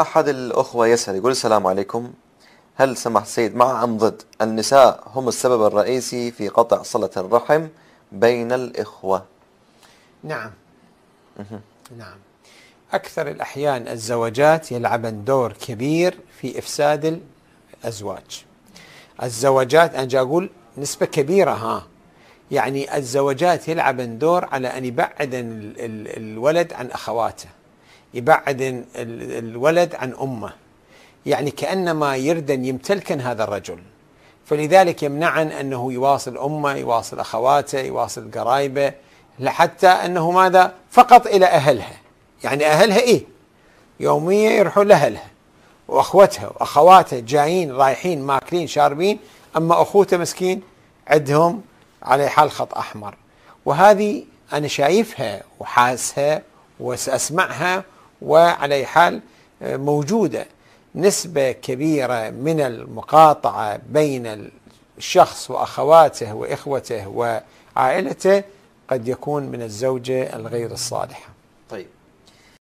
أحد الأخوة يسأل يقول السلام عليكم هل سمح السيد مع أم ضد النساء هم السبب الرئيسي في قطع صلة الرحم بين الإخوة نعم نعم أكثر الأحيان الزوجات يلعبن دور كبير في إفساد الأزواج الزوجات أنا أقول نسبة كبيرة ها يعني الزوجات يلعبن دور على أن يبعدن الولد عن أخواته يبعد الولد عن امه يعني كانما يردن يمتلكن هذا الرجل فلذلك يمنعن انه يواصل امه يواصل اخواته يواصل قرايبه لحتى انه ماذا فقط الى اهلها يعني اهلها ايه يوميا يروحون لاهلها واخوتها واخواته جايين رايحين ماكلين شاربين اما اخوته مسكين عندهم على حال خط احمر وهذه انا شايفها وحاسها واسمعها وعلى أي حال آه، موجودة نسبة كبيرة من المقاطعة بين الشخص وأخواته وإخوته وعائلته قد يكون من الزوجة الغير الصالحة طيب